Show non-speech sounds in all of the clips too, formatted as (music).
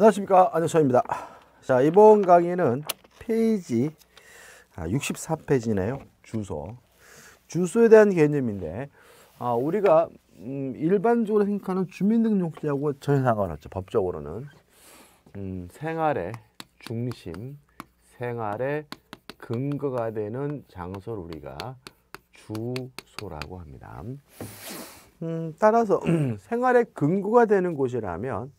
안녕하십니까 안녕서입니다 자 이번 강의는 페이지 64페이지네요 아, 주소 주소에 대한 개념인데 아, 우리가 음, 일반적으로 생각하는 주민등록제하고 전혀 상관없죠 법적으로는 음, 생활의 중심 생활의 근거가 되는 장소를 우리가 주소라고 합니다 음, 따라서 (clears throat) 생활의 근거가 되는 곳이라면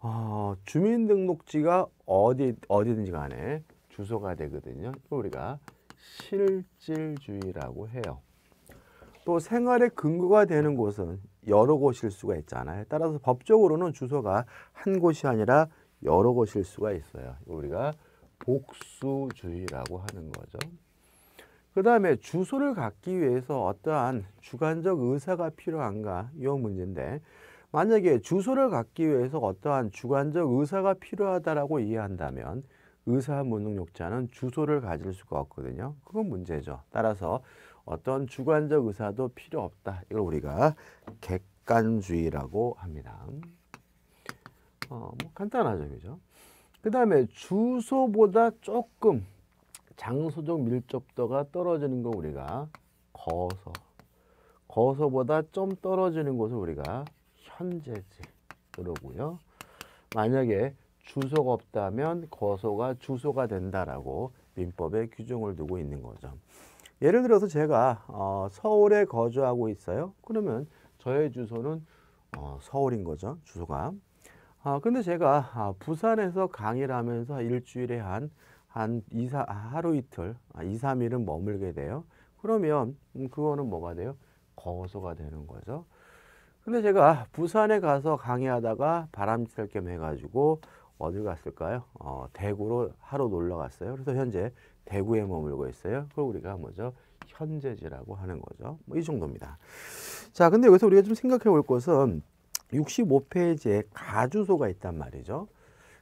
어, 주민등록지가 어디 어디든지 간에 주소가 되거든요. 우리가 실질주의라고 해요. 또 생활의 근거가 되는 곳은 여러 곳일 수가 있잖아요. 따라서 법적으로는 주소가 한 곳이 아니라 여러 곳일 수가 있어요. 우리가 복수주의라고 하는 거죠. 그 다음에 주소를 갖기 위해서 어떠한 주관적 의사가 필요한가 이 문제인데 만약에 주소를 갖기 위해서 어떠한 주관적 의사가 필요하다라고 이해한다면 의사 무능력자는 주소를 가질 수가 없거든요. 그건 문제죠. 따라서 어떤 주관적 의사도 필요 없다. 이걸 우리가 객관주의라고 합니다. 어, 뭐 간단하죠. 그죠? 그 다음에 주소보다 조금 장소적 밀접도가 떨어지는 거 우리가 거서 거서보다 좀 떨어지는 곳을 우리가 현재지 그러고요. 만약에 주소가 없다면 거소가 주소가 된다라고 민법에 규정을 두고 있는 거죠. 예를 들어서 제가 어, 서울에 거주하고 있어요. 그러면 저의 주소는 어, 서울인 거죠. 주소가. 아, 근데 제가 아, 부산에서 강의를 하면서 일주일에 한, 한 2, 4, 아, 하루 이틀, 아, 2, 3일은 머물게 돼요. 그러면 음, 그거는 뭐가 돼요? 거소가 되는 거죠. 근데 제가 부산에 가서 강의하다가 바람칠 겸 해가지고 어딜 갔을까요? 어, 대구로 하루 놀러 갔어요. 그래서 현재 대구에 머물고 있어요. 그걸 우리가 뭐죠? 현재지라고 하는 거죠. 뭐 이 정도입니다. 자, 근데 여기서 우리가 좀 생각해 볼 것은 65페이지에 가주소가 있단 말이죠.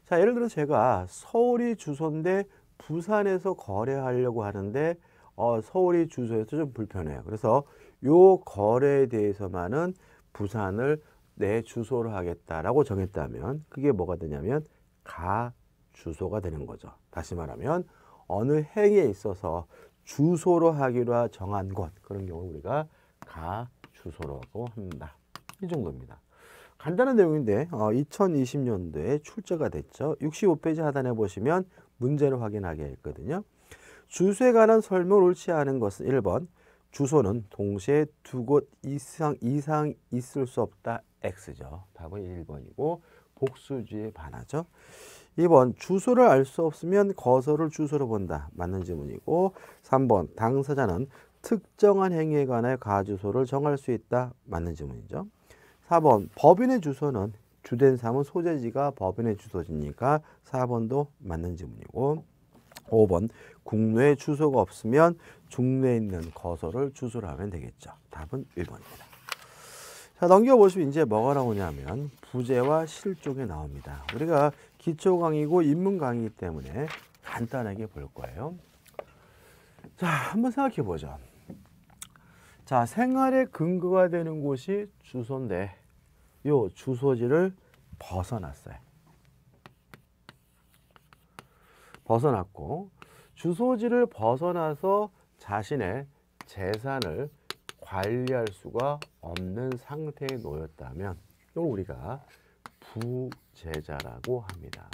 자, 예를 들어 제가 서울이 주소인데 부산에서 거래하려고 하는데 어, 서울이 주소에서 좀 불편해요. 그래서 요 거래에 대해서만은 부산을 내 주소로 하겠다라고 정했다면 그게 뭐가 되냐면 가 주소가 되는 거죠. 다시 말하면 어느 행에 있어서 주소로 하기로 정한 것 그런 경우 우리가 가 주소라고 합니다. 이 정도입니다. 간단한 내용인데 어, 2020년도에 출제가 됐죠. 65페이지 하단에 보시면 문제를 확인하게 했거든요 주소에 관한 설명을 옳지 않은 것은 1번 주소는 동시에 두 곳 이상 이상 있을 수 없다 x죠. 답은 1번이고 복수주의 반하죠. 2번 주소를 알 수 없으면 거서를 주소로 본다. 맞는 지문이고 3번 당사자는 특정한 행위에 관해 가주소를 정할 수 있다. 맞는 지문이죠. 4번 법인의 주소는 주된 사무 소재지가 법인의 주소지니까 4번도 맞는 지문이고 5번 국내에 주소가 없으면 중내에 있는 거소를 주소로 하면 되겠죠. 답은 1번입니다. 자 넘겨보시면 이제 뭐가 나오냐면 부재와 실종이 나옵니다. 우리가 기초 강의고 입문 강의이기 때문에 간단하게 볼 거예요. 자 한번 생각해 보죠. 자 생활의 근거가 되는 곳이 주소인데 요 주소지를 벗어났어요. 벗어났고 주소지를 벗어나서 자신의 재산을 관리할 수가 없는 상태에 놓였다면 이걸 우리가 부재자라고 합니다.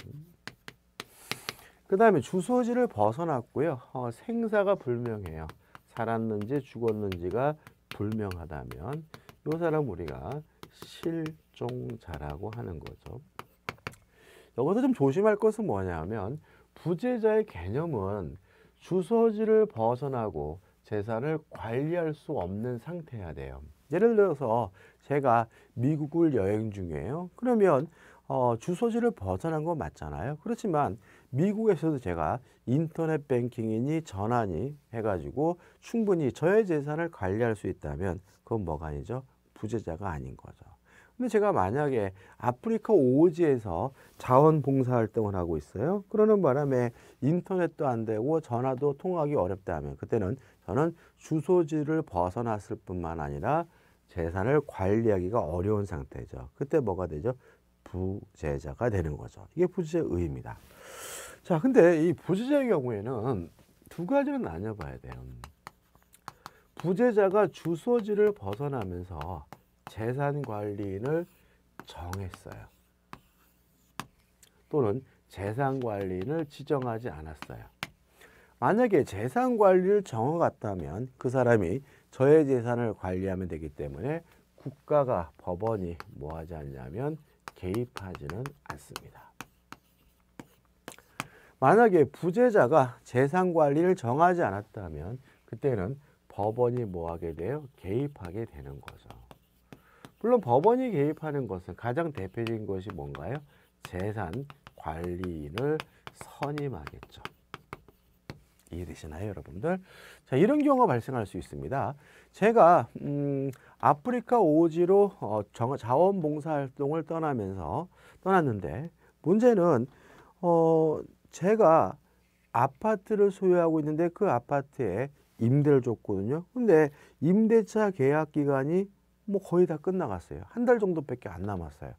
그 다음에 주소지를 벗어났고요. 어, 생사가 불명해요. 살았는지 죽었는지가 불명하다면 이 사람 우리가 실종자라고 하는 거죠. 여기서 좀 조심할 것은 뭐냐면 부재자의 개념은 주소지를 벗어나고 재산을 관리할 수 없는 상태야 돼요. 예를 들어서 제가 미국을 여행 중이에요. 그러면 어, 주소지를 벗어난 건 맞잖아요. 그렇지만 미국에서도 제가 인터넷 뱅킹이니 전환이 해가지고 충분히 저의 재산을 관리할 수 있다면 그건 뭐가 아니죠? 부재자가 아닌 거죠. 근데 제가 만약에 아프리카 오지에서 자원봉사활동을 하고 있어요. 그러는 바람에 인터넷도 안 되고 전화도 통하기 어렵다면 그때는 저는 주소지를 벗어났을 뿐만 아니라 재산을 관리하기가 어려운 상태죠. 그때 뭐가 되죠? 부재자가 되는 거죠. 이게 부재의 의미입니다. 자, 근데 이 부재자의 경우에는 두 가지는 나눠봐야 돼요. 부재자가 주소지를 벗어나면서 재산 관리인을 정했어요. 또는 재산 관리인을 지정하지 않았어요. 만약에 재산 관리를 정해갔다면 그 사람이 저의 재산을 관리하면 되기 때문에 국가가 법원이 뭐 하지 않냐면 개입하지는 않습니다. 만약에 부재자가 재산 관리를 정하지 않았다면 그때는 법원이 뭐 하게 돼요? 개입하게 되는 거죠. 물론 법원이 개입하는 것은 가장 대표적인 것이 뭔가요? 재산 관리인을 선임하겠죠. 이해되시나요, 여러분들? 자, 이런 경우가 발생할 수 있습니다. 제가 음, 아프리카 오지로 어, 정, 자원봉사활동을 떠나면서 떠났는데 문제는 어, 제가 아파트를 소유하고 있는데 그 아파트에 임대를 줬거든요. 근데 임대차 계약 기간이 뭐 거의 다 끝나갔어요. 한 달 정도밖에 안 남았어요.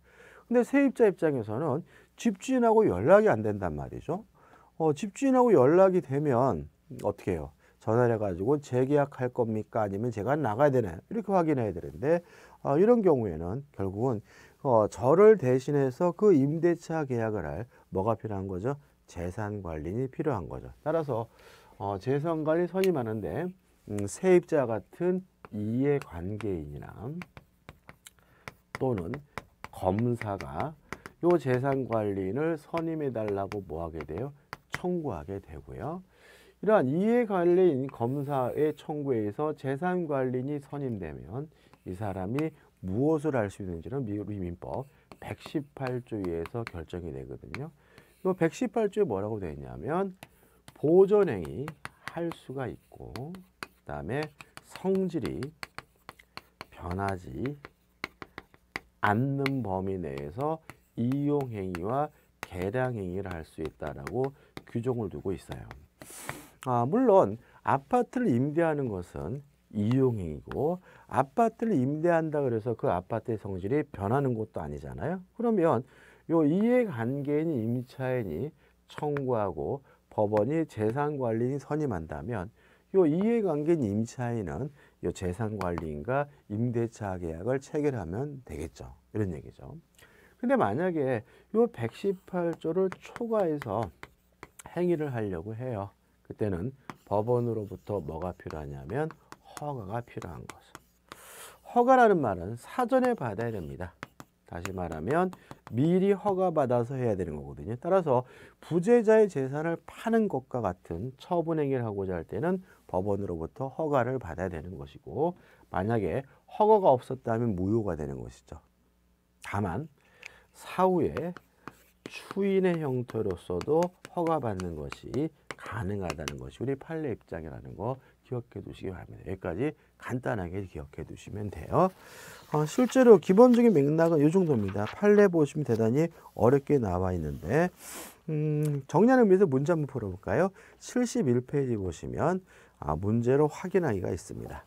근데 세입자 입장에서는 집주인하고 연락이 안 된단 말이죠. 어, 집주인하고 연락이 되면 어떻게 해요? 전화를 해가지고 재계약할 겁니까? 아니면 제가 나가야 되나요? 이렇게 확인해야 되는데 어, 이런 경우에는 결국은 어, 저를 대신해서 그 임대차 계약을 할 뭐가 필요한 거죠? 재산관리인이 필요한 거죠. 따라서 어, 재산관리 선임하는데 음, 세입자 같은 이해관계인이나 또는 검사가 요 재산관리인을 선임해달라고 뭐하게 돼요? 청구하게 되고요. 이러한 이해관리인 검사의 청구에서 재산관리인이 선임되면 이 사람이 무엇을 할 수 있는지는 우리 민법 118조에서 결정이 되거든요. 이 118조에 뭐라고 되어 있냐면 보존행위 할 수가 있고 그 다음에 성질이 변하지 않는 범위 내에서 이용행위와 계량행위를 할 수 있다라고 규정을 두고 있어요. 아, 물론 아파트를 임대하는 것은 이용행위고 아파트를 임대한다 그래서 그 아파트의 성질이 변하는 것도 아니잖아요. 그러면 요 이해관계인이 임차인이 청구하고 법원이 재산관리인 선임한다면 요 이해관계인 임차인은 요 재산관리인과 임대차 계약을 체결하면 되겠죠. 이런 얘기죠. 근데 만약에 요 118조를 초과해서 행위를 하려고 해요. 그때는 법원으로부터 뭐가 필요하냐면 허가가 필요한 거죠. 허가라는 말은 사전에 받아야 됩니다. 다시 말하면 미리 허가받아서 해야 되는 거거든요. 따라서 부재자의 재산을 파는 것과 같은 처분 행위를 하고자 할 때는 법원으로부터 허가를 받아야 되는 것이고 만약에 허가가 없었다면 무효가 되는 것이죠. 다만 사후에 추인의 형태로서도 허가받는 것이 가능하다는 것이 우리 판례 입장이라는 거 기억해 두시기 바랍니다. 여기까지 간단하게 기억해 두시면 돼요. 어, 실제로 기본적인 맥락은 이 정도입니다. 판례 보시면 대단히 어렵게 나와 있는데 음, 정리하는 의미에서 문제 한번 풀어볼까요? 71페이지 보시면 아, 문제로 확인하기가 있습니다.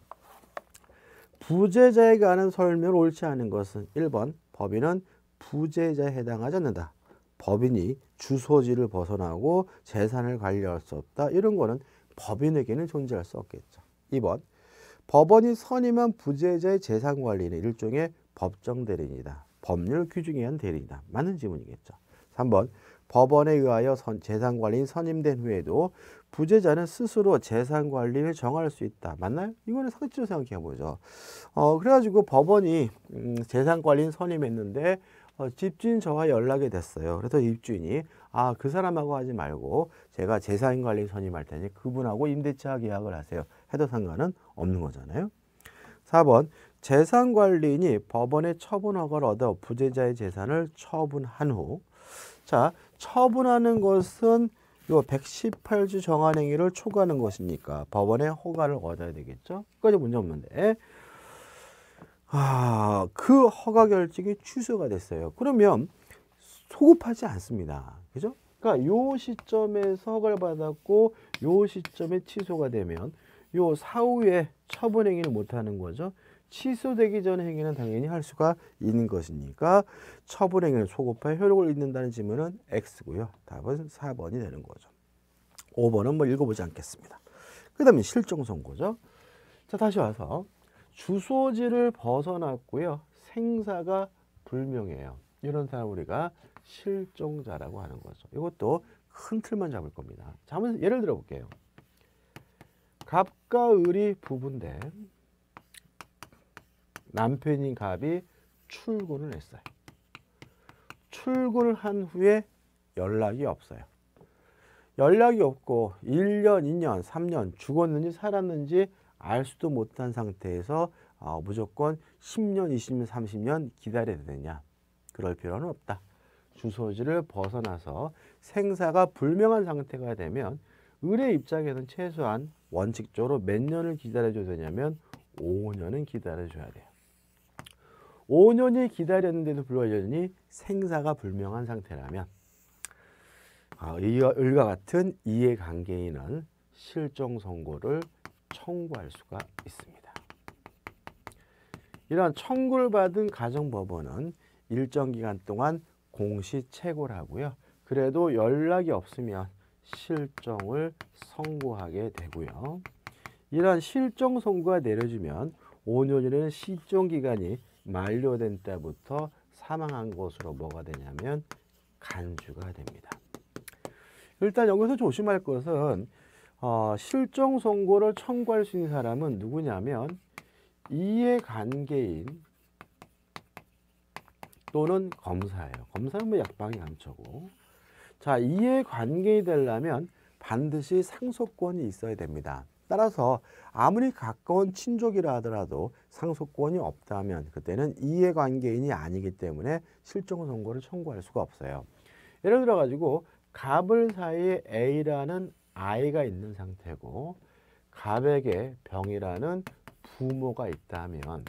부재자에게 하는 설명을 옳지 않은 것은 1번 법인은 부재자에 해당하지 않는다. 법인이 주소지를 벗어나고 재산을 관리할 수 없다. 이런 거는 법인에게는 존재할 수 없겠죠. 2번 법원이 선임한 부재자의 재산 관리는 일종의 법정 대리인이다. 법률 규정에 의한 대리인이다. 맞는 질문이겠죠. 3번 법원에 의하여 선, 재산 관리인 선임된 후에도 부재자는 스스로 재산 관리를 정할 수 있다. 맞나요? 이거는 상식적으로 생각해 보죠. 어, 그래가지고 법원이 음, 재산 관리인 선임했는데 어, 집주인 저와 연락이 됐어요. 그래서 입주인이 아 그 사람하고 하지 말고 제가 재산 관리 선임할 테니 그분하고 임대차 계약을 하세요. 해도 상관은 없는 거잖아요. 4번 재산 관리인이 법원의 처분 허가를 얻어 부재자의 재산을 처분한 후 자, 처분하는 것은 요 118주 정한 행위를 초과하는 것이니까 법원의 허가를 얻어야 되겠죠. 끝까지 문제 없는데 아, 그 허가 결정이 취소가 됐어요. 그러면 소급하지 않습니다. 그죠? 그러니까 요 시점에서 허가를 받았고 요 시점에 취소가 되면 요 사후에 처분 행위를 못 하는 거죠. 취소되기 전 행위는 당연히 할 수가 있는 것이니까 처분 행위를 소급할 효력을 잇는다는 질문은 X고요. 답은 4번이 되는 거죠. 5번은 뭐 읽어보지 않겠습니다. 그 다음에 실종 선고죠. 자 다시 와서 주소지를 벗어났고요. 생사가 불명해요. 이런 사람 우리가 실종자라고 하는 거죠. 이것도 큰 틀만 잡을 겁니다. 자, 한번 예를 들어 볼게요. 갑과 을이 부부인데 남편인 갑이 출근을 했어요. 출근을 한 후에 연락이 없어요. 연락이 없고 1년, 2년, 3년 죽었는지 살았는지 알 수도 못한 상태에서 어, 무조건 10년, 20년, 30년 기다려야 되느냐. 그럴 필요는 없다. 주소지를 벗어나서 생사가 불명한 상태가 되면 을의 입장에는 최소한 원칙적으로 몇 년을 기다려줘야 되냐면 5년은 기다려줘야 돼요. 5년이 기다렸는데도 불구하고 여전히 생사가 불명한 상태라면 어, 이와 같은 이해관계인은 실종 선고를 청구할 수가 있습니다. 이러한 청구를 받은 가정법원은 일정 기간 동안 공시채고라고요. 그래도 연락이 없으면 실정을 선고하게 되고요. 이러한 실정 선고가 내려지면 5년이라는 실종 기간이 만료된 때부터 사망한 것으로 뭐가 되냐면 간주가 됩니다. 일단 여기서 조심할 것은 어, 실종 선고를 청구할 수 있는 사람은 누구냐면 이해관계인 또는 검사예요. 검사는 뭐 약방이 감초고. 자, 이해관계이 되려면 반드시 상속권이 있어야 됩니다. 따라서 아무리 가까운 친족이라 하더라도 상속권이 없다면 그때는 이해관계인이 아니기 때문에 실종 선고를 청구할 수가 없어요. 예를 들어 가지고 갑을 사이에 A라는 아이가 있는 상태고 갑에게 병이라는 부모가 있다면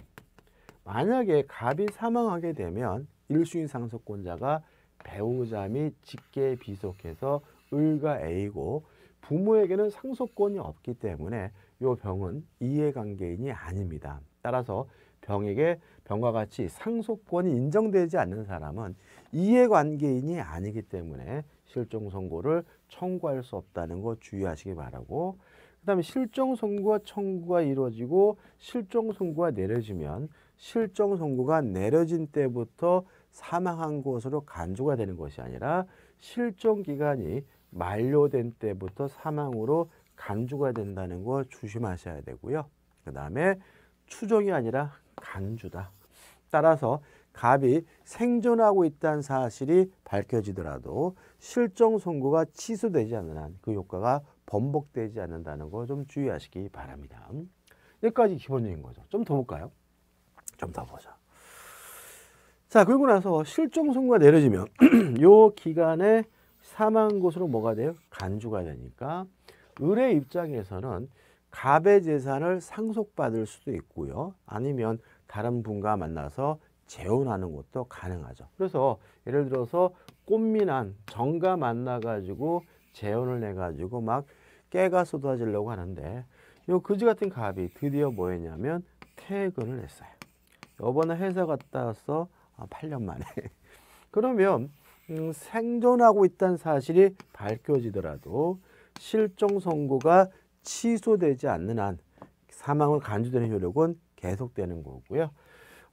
만약에 갑이 사망하게 되면 일순위 상속권자가 배우자 및 직계에 비속해서 을과 A고 부모에게는 상속권이 없기 때문에 이 병은 이해관계인이 아닙니다. 따라서 병에게 병과 같이 상속권이 인정되지 않는 사람은 이해관계인이 아니기 때문에 실종 선고를 청구할 수 없다는 거 주의하시기 바라고 그다음에 실종 선고와 청구가 이루어지고 실종 선고가 내려지면 실종 선고가 내려진 때부터 사망한 것으로 간주가 되는 것이 아니라 실종 기간이 만료된 때부터 사망으로 간주가 된다는 거 조심하셔야 되고요. 그다음에 추정이 아니라 간주다. 따라서 갑이 생존하고 있다는 사실이 밝혀지더라도 실종 선고가 취소되지 않는 한 그 효과가 번복되지 않는다는 거 좀 주의하시기 바랍니다. 여기까지 기본적인 거죠. 좀 더 볼까요? 좀 더 보자. 자, 그리고 나서 실종 선고가 내려지면 (clears throat) 요 기간에 사망 곳으로 뭐가 돼요? 간주가 되니까 을의 입장에서는 갑의 재산을 상속받을 수도 있고요. 아니면 다른 분과 만나서 재혼하는 것도 가능하죠. 그래서 예를 들어서 꽃미남 정가 만나가지고 재혼을 해가지고 막 깨가 쏟아지려고 하는데 요 그지 같은 갑이 드디어 뭐 했냐면 퇴근을 했어요. 요번에 회사 갔다 와서 8년 아, 만에. (laughs) 그러면 음, 생존하고 있다는 사실이 밝혀지더라도 실종 선고가 취소되지 않는 한 사망을 간주되는 효력은 계속되는 거고요.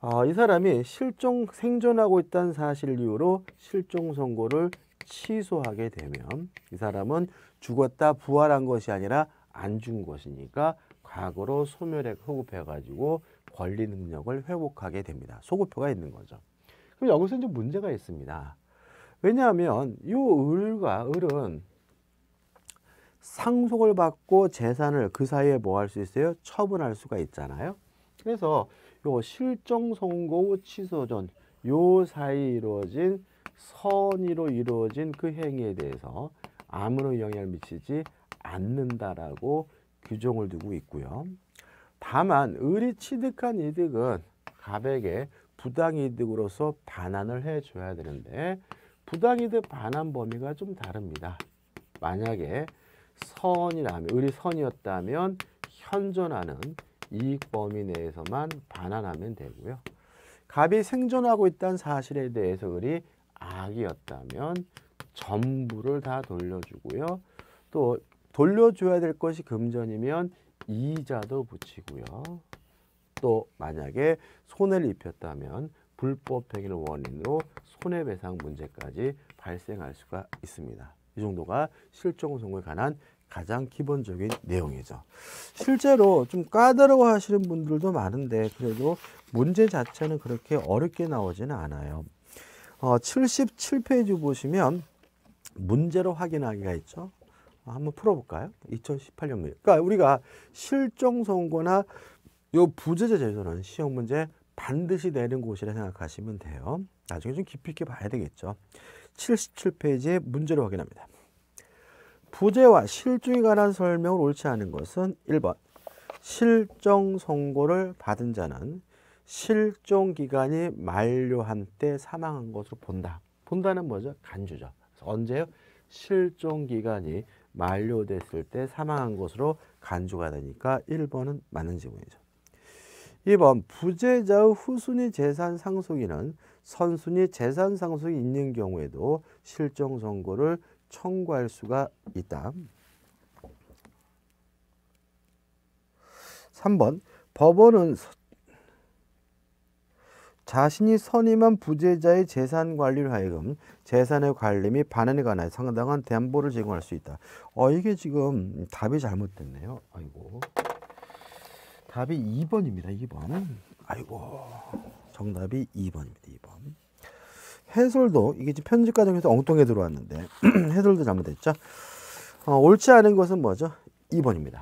아, 이 사람이 실종 생존하고 있다는 사실 이유로 실종 선고를 취소하게 되면 이 사람은 죽었다 부활한 것이 아니라 안 준 것이니까 과거로 소멸액 소급해가지고 권리 능력을 회복하게 됩니다. 소급표가 있는 거죠. 그럼 여기서 이제 문제가 있습니다. 왜냐하면 이 을과 을은 상속을 받고 재산을 그 사이에 뭐 할 수 있어요? 처분할 수가 있잖아요. 그래서 요 실정 선고 취소전 요 사이 이루어진 선의로 이루어진 그 행위에 대해서 아무런 영향을 미치지 않는다라고 규정을 두고 있고요. 다만 을이 취득한 이득은 갑에게 부당이득으로서 반환을 해줘야 되는데 부당이득 반환 범위가 좀 다릅니다. 만약에 선이라면 을이 선이었다면 현존하는 이익 범위 내에서만 반환하면 되고요. 갑이 생존하고 있다는 사실에 대해서 을이 악이었다면 전부를 다 돌려주고요. 또 돌려줘야 될 것이 금전이면 이자도 붙이고요. 또 만약에 손해를 입혔다면 불법 행위를 원인으로 손해배상 문제까지 발생할 수가 있습니다. 이 정도가 실종 소송에 관한 가장 기본적인 내용이죠. 실제로 좀 까다로워 하시는 분들도 많은데 그래도 문제 자체는 그렇게 어렵게 나오지는 않아요. 어, 77페이지 보시면 문제로 확인하기가 있죠. 한번 풀어볼까요? 2018년 문제. 그러니까 우리가 실종 선고나 요 부재자 제도는 시험 문제 반드시 내는 곳이라 생각하시면 돼요. 나중에 좀 깊이 있게 봐야 되겠죠. 77페이지에 문제를 확인합니다. 부재와 실중에 관한 설명을 옳지 않은 것은 1번 실종 선고를 받은 자는 실종 기간이 만료한 때 사망한 것으로 본다. 본다는 뭐죠? 간주죠. 언제요? 실종 기간이 만료됐을 때 사망한 것으로 간주가 되니까 1번은 맞는 지문이죠. 2번 부재자의 후순위 재산 상속인은 선순위 재산 상속이 있는 경우에도 실종 선고를 청구할 수가 있다. 3번 법원은 자신이 선임한 부재자의 재산 관리를 하여금 재산의 관리 및 반환에 관해 상당한 담보를 제공할 수 있다. 어 이게 지금 답이 잘못됐네요. 아이고. 답이 2번입니다. 2번. 아이고. 정답이 2번입니다. 2번. 해설도 이게 지금 편집 과정에서 엉뚱해 들어왔는데 (clears throat) 해설도 잘못됐죠. 어, 옳지 않은 것은 뭐죠? 2번입니다.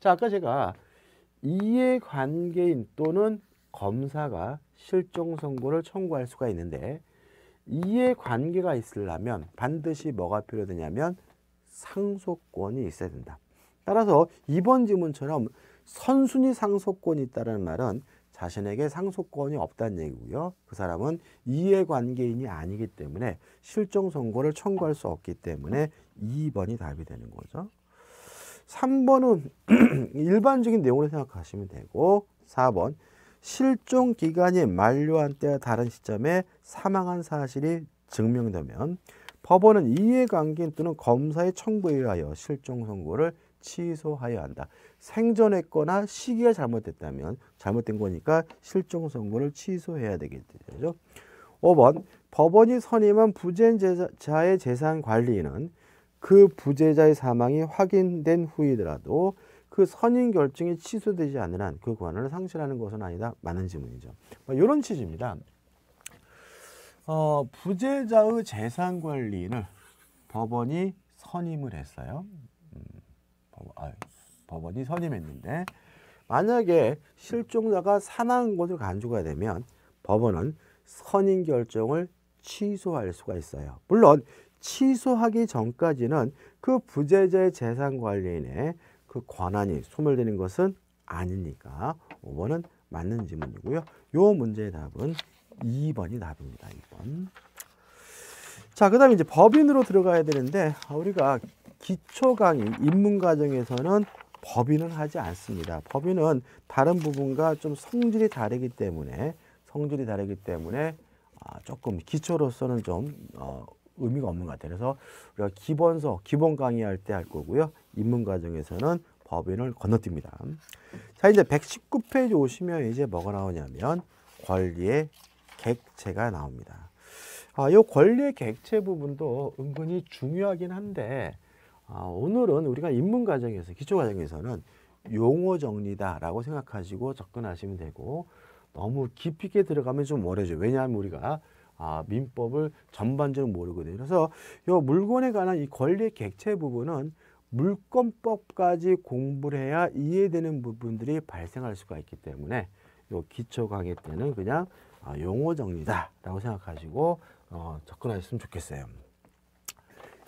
자 아까 제가 이해관계인 또는 검사가 실종 선고를 청구할 수가 있는데 이해관계가 있으려면 반드시 뭐가 필요하냐면 상속권이 있어야 된다. 따라서 2번 지문처럼 선순위 상속권이 있다는 말은 자신에게 상속권이 없다는 얘기고요. 그 사람은 이해관계인이 아니기 때문에 실종 선고를 청구할 수 없기 때문에 2번이 답이 되는 거죠. 3번은 (clears throat) 일반적인 내용으로 생각하시면 되고 4번 실종 기간이 만료한 때와 다른 시점에 사망한 사실이 증명되면 법원은 이해관계인 또는 검사의 청부에 의하여 실종 선고를 취소하여야 한다. 생존했거나 시기가 잘못됐다면 잘못된 거니까 실종 선고를 취소해야 되겠죠. 5번 법원이 선임한 부재자의 재산 관리인그 부재자의 사망이 확인된 후이더라도 그 선임 결정이 취소되지 않는 한 그 권한을 상실하는 것은 아니다. 많은 질문이죠. 이런 뭐 취지입니다. 어, 부재자의 재산 관리를 법원이 선임을 했어요. 어, 아, 법원이 선임했는데 만약에 실종자가 사망한 것을 간주가 되면 법원은 선임 결정을 취소할 수가 있어요. 물론 취소하기 전까지는 그 부재자의 재산 관리인의 그 권한이 소멸되는 것은 아니니까 5번은 맞는 질문이고요. 요 문제의 답은 2번이 답입니다. 2번. 자, 그 다음에 이제 법인으로 들어가야 되는데 우리가 기초 강의, 입문 과정에서는 법인은 하지 않습니다. 법인은 다른 부분과 좀 성질이 다르기 때문에 성질이 다르기 때문에 아, 조금 기초로서는 좀 어, 의미가 없는 것 같아요. 그래서 우리가 기본서, 기본 강의할 때 할 거고요. 입문 과정에서는 법인을 건너뜁니다. 자, 이제 119페이지 오시면 이제 뭐가 나오냐면 권리의 객체가 나옵니다. 아, 요 권리의 객체 부분도 은근히 중요하긴 한데 아, 오늘은 우리가 입문 과정에서 기초 과정에서는 용어 정리다라고 생각하시고 접근하시면 되고 너무 깊이 있게 들어가면 좀 어려죠. 왜냐하면 우리가 아, 민법을 전반적으로 모르거든요. 그래서 이 물건에 관한 이권리 객체 부분은 물권법까지 공부를 해야 이해되는 부분들이 발생할 수가 있기 때문에 요 기초 강의 때는 그냥 아, 용어 정리다라고 생각하시고 어, 접근하셨으면 좋겠어요.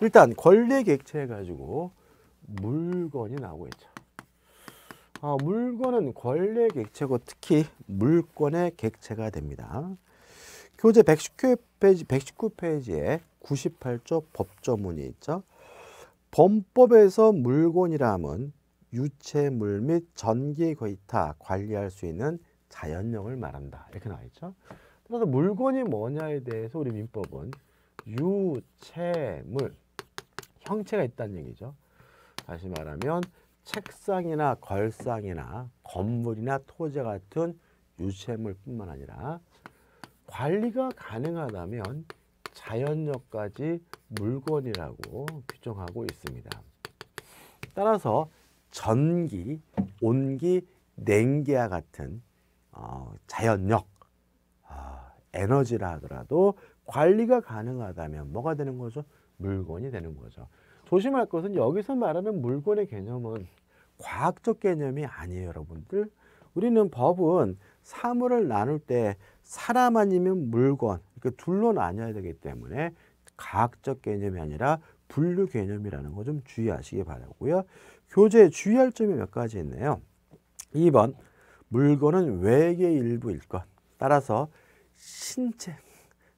일단 권리객체 가지고 물건이 나오겠죠. 아, 어, 물건은 권력 액체고 특히 물건의 객체가 됩니다. 교재 119페이지, 119페이지에 98조 법조문이 있죠. 범법에서 물건이라면 유체물 및 전기 기타 관리할 수 있는 자연력을 말한다. 이렇게 나와 있죠. 따라서 물건이 뭐냐에 대해서 우리 민법은 유체물 형체가 있다는 얘기죠. 다시 말하면 책상이나 걸상이나 건물이나 토지 같은 유체물뿐만 아니라 관리가 가능하다면 자연력까지 물건이라고 규정하고 있습니다. 따라서 전기, 온기, 냉기와 같은 어, 자연력, 어, 에너지라 하더라도 관리가 가능하다면 뭐가 되는 거죠? 물건이 되는 거죠. 조심할 것은 여기서 말하는 물건의 개념은 과학적 개념이 아니에요, 여러분들. 우리는 법은 사물을 나눌 때 사람 아니면 물건, 이렇게 그러니까 둘로 나뉘어야 되기 때문에 과학적 개념이 아니라 분류 개념이라는 거좀 주의하시기 바라고요. 교재에 주의할 점이 몇 가지 있네요. 2번, 물건은 외계 일부일 것. 따라서 신체,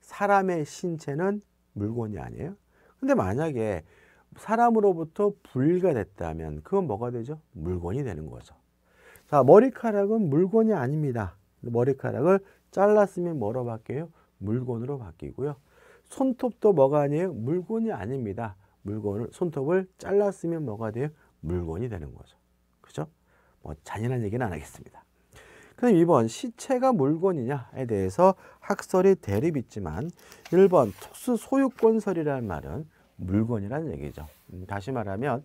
사람의 신체는 물건이 아니에요. 근데 만약에 사람으로부터 분리가 됐다면 그건 뭐가 되죠? 물건이 되는 거죠. 자, 머리카락은 물건이 아닙니다. 머리카락을 잘랐으면 뭐로 바뀌어요? 물건으로 바뀌고요. 손톱도 뭐가 아니에요? 물건이 아닙니다. 물건을 손톱을 잘랐으면 뭐가 돼요? 물건이 되는 거죠. 그죠? 뭐 잔인한 얘기는 안 하겠습니다. 그럼 2번 시체가 물건이냐에 대해서 학설이 대립 있지만 1번 특수 소유권설이라는 말은 물건이라는 얘기죠. 음, 다시 말하면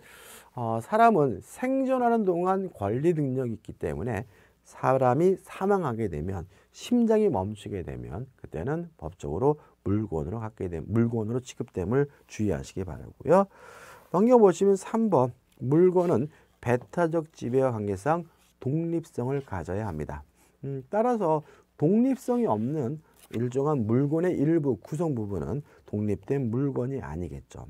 어, 사람은 생존하는 동안 권리 능력이 있기 때문에 사람이 사망하게 되면 심장이 멈추게 되면 그때는 법적으로 물건으로 갖게 된 물건으로 취급됨을 주의하시기 바라고요. 넘겨보시면 3번 물건은 배타적 지배와 관계상 독립성을 가져야 합니다. 음, 따라서 독립성이 없는 일정한 물건의 일부 구성 부분은 독립된 물건이 아니겠죠.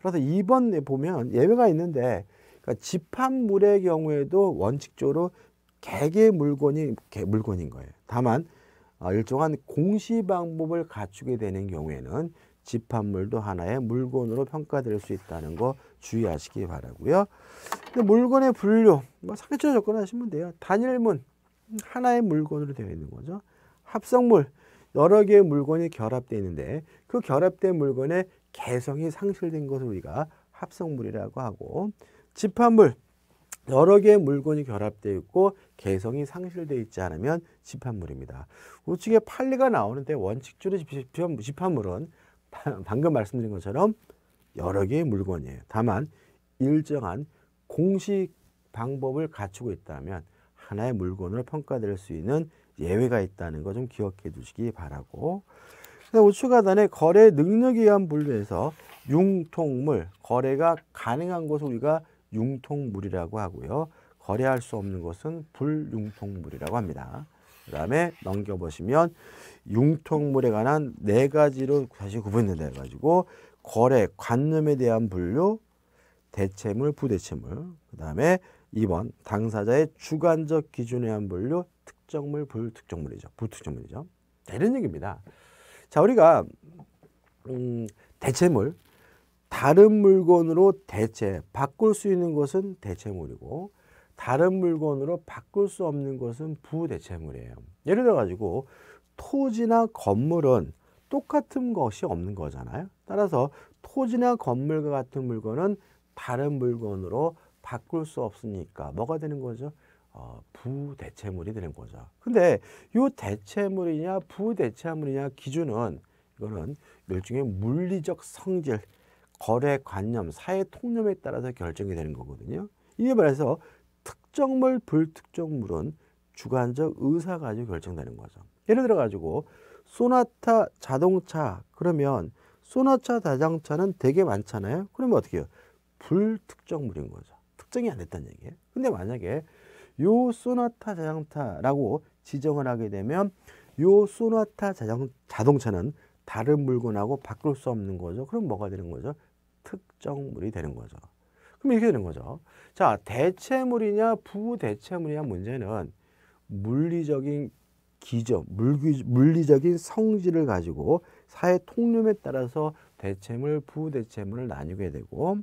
따라서 2번 보면 예외가 있는데 그러니까 집합물의 경우에도 원칙적으로 개개 물건이 개 물건인 거예요. 다만 어, 일정한 공시 방법을 갖추게 되는 경우에는 집합물도 하나의 물건으로 평가될 수 있다는 거 주의하시기 바라고요. 물건의 분류, 뭐상대적 접근하시면 돼요. 단일문, 하나의 물건으로 되어 있는 거죠. 합성물, 여러 개의 물건이 결합되어 있는데 그 결합된 물건의 개성이 상실된 것을 우리가 합성물이라고 하고 집합물 여러 개의 물건이 결합되어 있고 개성이 상실되어 있지 않으면 집합물입니다. 우측에 판례가 나오는데 원칙적으로 집합물은 방금 말씀드린 것처럼 여러 개의 물건이에요. 다만 일정한 공식 방법을 갖추고 있다면 하나의 물건으로 평가될 수 있는 예외가 있다는 거 좀 기억해 두시기 바라고 우측가단에 거래 능력에 의한 분류에서 융통물, 거래가 가능한 것을 우리가 융통물이라고 하고요. 거래할 수 없는 것은 불융통물이라고 합니다. 그 다음에 넘겨보시면 융통물에 관한 네 가지로 다시 구분된다 해가지고 거래, 관념에 대한 분류, 대체물, 부대체물, 그 다음에 2번 당사자의 주관적 기준에 한 분류, 특정물, 불특정물이죠. 불특정물이죠. 이런 얘기입니다. 자, 우리가 음, 대체물, 다른 물건으로 대체, 바꿀 수 있는 것은 대체물이고 다른 물건으로 바꿀 수 없는 것은 부대체물이에요. 예를 들어 가지고 토지나 건물은 똑같은 것이 없는 거잖아요. 따라서 토지나 건물과 같은 물건은 다른 물건으로 바꿀 수 없으니까 뭐가 되는 거죠? 어, 부대체물이 되는 거죠. 근데 이 대체물이냐 부대체물이냐 기준은 이거는 일종의 물리적 성질, 거래 관념, 사회 통념에 따라서 결정이 되는 거거든요. 이에 말해서 특정물, 불특정물은 주관적 의사 가지고 결정되는 거죠. 예를 들어 가지고 소나타 자동차 그러면 소나타 자동차는 되게 많잖아요. 그러면 어떻게 해요? 불특정물인 거죠. 특정이 안 됐다는 얘기예요. 근데 만약에 요 소나타 자동차라고 지정을 하게 되면 요 소나타 자동, 자동차는 다른 물건하고 바꿀 수 없는 거죠. 그럼 뭐가 되는 거죠? 특정물이 되는 거죠. 그럼 이렇게 되는 거죠. 자, 대체물이냐 부대체물이냐 문제는 물리적인 기저, 물기, 물리적인 성질을 가지고 사회 통념에 따라서 대체물, 부대체물을 나누게 되고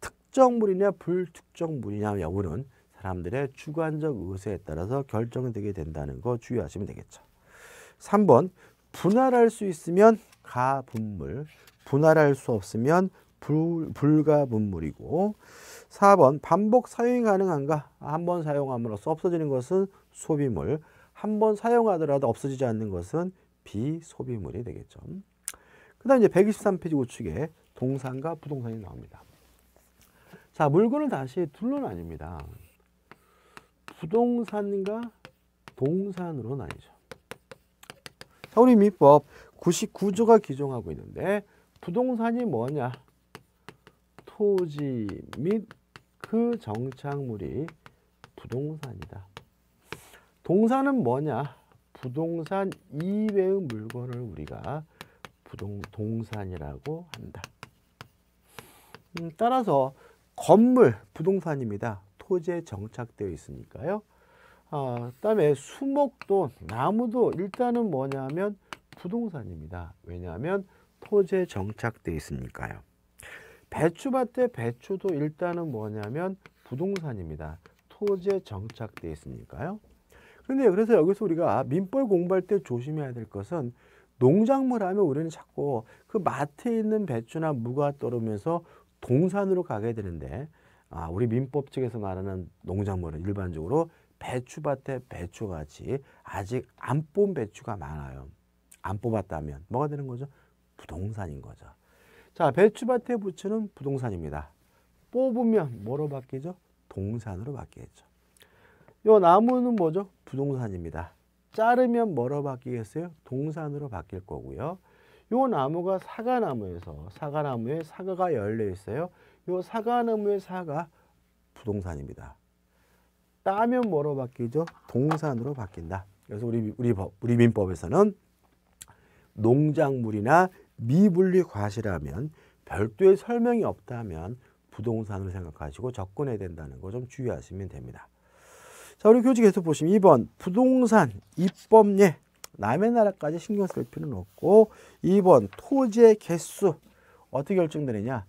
특정물이냐 불특정물이냐 여부는 사람들의 주관적 의사에 따라서 결정되게 된다는 거 주의하시면 되겠죠. 3번 분할할 수 있으면 가분물, 분할할 수 없으면 불, 불가분물이고 4번 반복 사용이 가능한가? 한번 사용함으로써 없어지는 것은 소비물, 한번 사용하더라도 없어지지 않는 것은 비소비물이 되겠죠. 그 다음 이제 123페이지 우측에 동산과 부동산이 나옵니다. 자, 물건을 다시 둘로 나뉩니다. 부동산과 동산으로 나뉘죠. 사우리미법 99조가 규정하고 있는데 부동산이 뭐냐? 토지 및 그 정착물이 부동산이다. 동산은 뭐냐? 부동산 이외의 물건을 우리가 부동, 동산이라고 한다. 음, 따라서 건물 부동산입니다. 토재에 정착되어 있으니까요. 아, 다음에 수목도 나무도 일단은 뭐냐면 부동산입니다. 왜냐하면 토지 정착되어 있으니까요. 배추밭의 배추도 일단은 뭐냐면 부동산입니다. 토지 정착되어 있으니까요. 그런데 그래서 여기서 우리가 민법 공부할 때 조심해야 될 것은 농작물 하면 우리는 자꾸 그 마트에 있는 배추나 무가 떨어면서 동산으로 가게 되는데 아, 우리 민법 측에서 말하는 농작물은 일반적으로 배추밭에 배추같이 아직 안본 배추가 많아요. 안 뽑았다면 뭐가 되는 거죠? 부동산인 거죠. 자, 배추밭에 부추는 부동산입니다. 뽑으면 뭐로 바뀌죠? 동산으로 바뀌겠죠. 요 나무는 뭐죠? 부동산입니다. 자르면 뭐로 바뀌겠어요? 동산으로 바뀔 거고요. 요 나무가 사과나무에서 사과나무에 사과가 열려 있어요. 요 사과나무의 사가 부동산입니다. 따면 뭐로 바뀌죠? 동산으로 바뀐다. 그래서 우리 우리 법, 우리 민법에서는 농작물이나 미분리 과실하면 별도의 설명이 없다면 부동산으로 생각하시고 접근해야 된다는 거 좀 주의하시면 됩니다. 자, 우리 교직에서 보시면 2번 부동산 입법례 남의 나라까지 신경 쓸 필요는 없고 2번 토지의 개수 어떻게 결정되느냐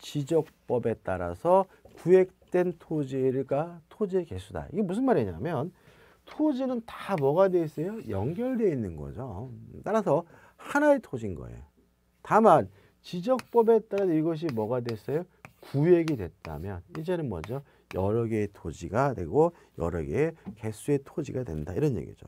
지적법에 따라서 구획된 토지가 토지의 개수다. 이게 무슨 말이냐면 토지는 다 뭐가 돼 있어요? 연결되어 있는 거죠. 따라서 하나의 토지인 거예요. 다만 지적법에 따라 이것이 뭐가 됐어요? 구획이 됐다면 이제는 뭐죠? 여러 개의 토지가 되고 여러 개의 개수의 토지가 된다. 이런 얘기죠.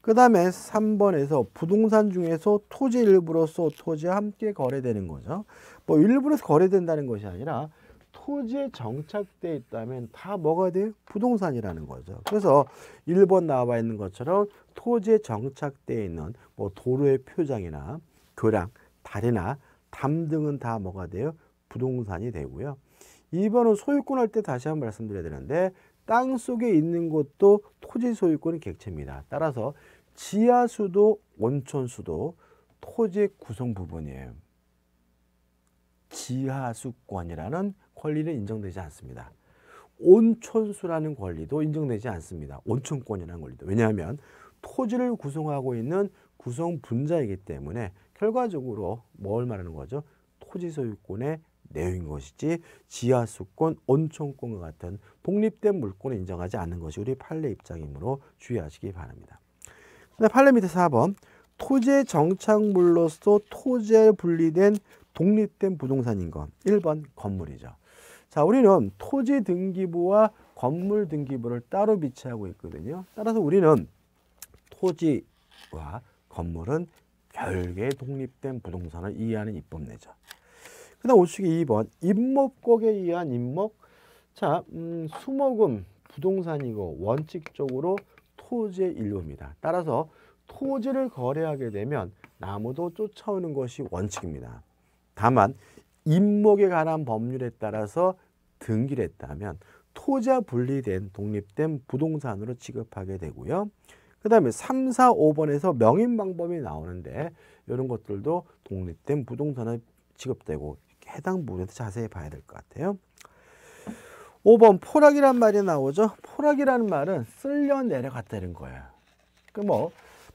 그 다음에 3번에서 부동산 중에서 토지 일부로서 토지와 함께 거래되는 거죠. 뭐 일부로서 거래된다는 것이 아니라 토지에 정착돼 있다면 다 뭐가 돼요? 부동산이라는 거죠. 그래서 1번 나와 있는 것처럼 토지에 정착돼 있는 뭐 도로의 표장이나 교량, 다리나 담 등은 다 뭐가 돼요? 부동산이 되고요. 2번은 소유권 할 때 다시 한번 말씀드려야 되는데 땅 속에 있는 것도 토지 소유권의 객체입니다. 따라서 지하수도 온천수도 토지의 구성 부분이에요. 지하수권이라는 권리는 인정되지 않습니다. 온천수라는 권리도 인정되지 않습니다. 온천권이라는 권리도. 왜냐하면 토지를 구성하고 있는 구성 분자이기 때문에 결과적으로 뭘 말하는 거죠? 토지 소유권의 내용인 것이지 지하수권, 온천권과 같은 독립된 물권을 인정하지 않는 것이 우리 판례 입장이므로 주의하시기 바랍니다. 판례 밑에 4번 토지 정착물로서 토지에 분리된 독립된 부동산인 건 1번 건물이죠. 자, 우리는 토지 등기부와 건물 등기부를 따로 비치하고 있거든요. 따라서 우리는 토지와 건물은 별개의 독립된 부동산을 이해하는 입법내죠. 그 다음 오축이 2번 입목곡에 의한 입목 자 음, 수목은 부동산이고 원칙적으로 토지의 일부입니다. 따라서 토지를 거래하게 되면 나무도 쫓아오는 것이 원칙입니다. 다만 임목에 관한 법률에 따라서 등기를 했다면 토지와 분리된 독립된 부동산으로 취급하게 되고요. 그 다음에 3, 4, 5번에서 명인 방법이 나오는데 이런 것들도 독립된 부동산에 취급되고 해당 부분에서 자세히 봐야 될 것 같아요. 5번 포락이란 말이 나오죠. 포락이라는 말은 쓸려 내려갔다는 거예요. 그뭐 그러니까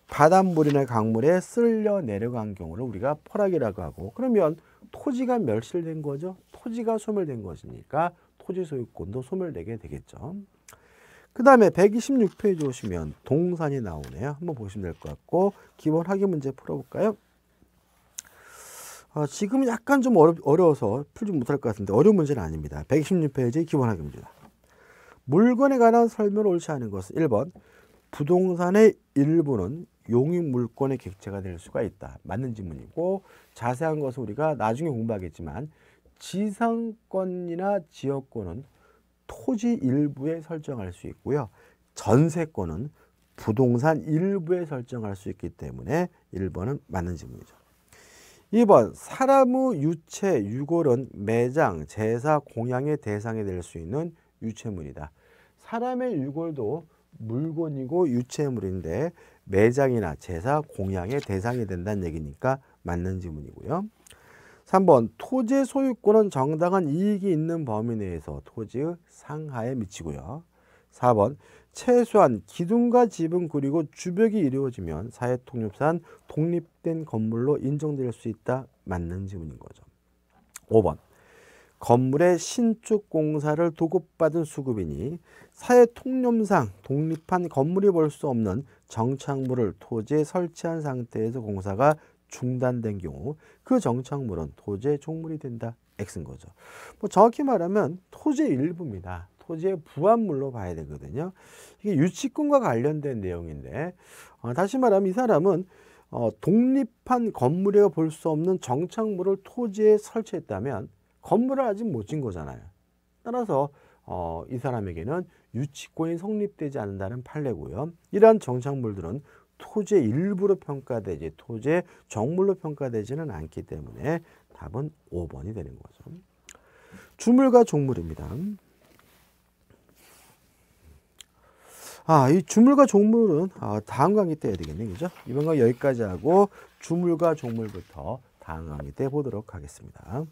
바닷물이나 강물에 쓸려 내려간 경우를 우리가 포락이라고 하고 그러면 토지가 멸실된 거죠. 토지가 소멸된 것이니까 토지 소유권도 소멸되게 되겠죠. 그 다음에 126페이지 오시면 동산이 나오네요. 한번 보시면 될 것 같고 기본 학위 문제 풀어볼까요? 어, 지금은 약간 좀 어려, 어려워서 풀지 못할 것 같은데 어려운 문제는 아닙니다. 116페이지 기본학입니다. 물건에 관한 설명을 옳지 않은 것은 1번 부동산의 일부는 용익물권의 객체가 될 수가 있다. 맞는 질문이고 자세한 것은 우리가 나중에 공부하겠지만 지상권이나 지역권은 토지 일부에 설정할 수 있고요. 전세권은 부동산 일부에 설정할 수 있기 때문에 1번은 맞는 질문이죠. 2번 사람의 유체 유골은 매장, 제사, 공양의 대상이 될 수 있는 유체물이다. 사람의 유골도 물건이고 유체물인데 매장이나 제사, 공양의 대상이 된다는 얘기니까 맞는 지문이고요. 3번 토지 의 소유권은 정당한 이익이 있는 범위 내에서 토지의 상하에 미치고요. 4번 최소한 기둥과 지붕 그리고 주벽이 이루어지면 사회 통합산 독립된 건물로 인정될 수 있다. 맞는 지문인 거죠. 5번. 건물의 신축 공사를 도급받은 수급인이 사회 통념상 독립한 건물이 볼 수 없는 정착물을 토지에 설치한 상태에서 공사가 중단된 경우 그 정착물은 토지의 종물이 된다. X인 거죠. 뭐 정확히 말하면 토지의 일부입니다. 토지의 부합물로 봐야 되거든요. 이게 유치권과 관련된 내용인데 어, 다시 말하면 이 사람은 어, 독립한 건물에 볼 수 없는 정착물을 토지에 설치했다면 건물을 아직 못진 거잖아요. 따라서 어, 이 사람에게는 유치권이 성립되지 않는다는 판례고요. 이러한 정착물들은 토지의 일부로 평가되지 토지의 정물로 평가되지는 않기 때문에 답은 5번이 되는 거죠. 주물과 종물입니다. 아, 이 주물과 종물은 아, 다음 강의 때 해야 되겠네, 그죠? 이번 강 여기까지 하고 주물과 종물부터 다음 강의 때 보도록 하겠습니다.